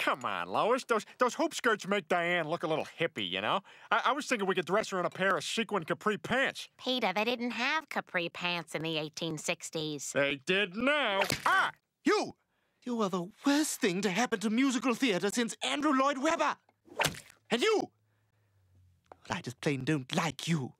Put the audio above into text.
Come on, Lois. Those those hoop skirts make Diane look a little hippie, you know? I, I was thinking we could dress her in a pair of sequin capri pants. Peter, they didn't have capri pants in the 1860s. They did now. Ah! You! You are the worst thing to happen to musical theater since Andrew Lloyd Webber! And you! I just plain don't like you.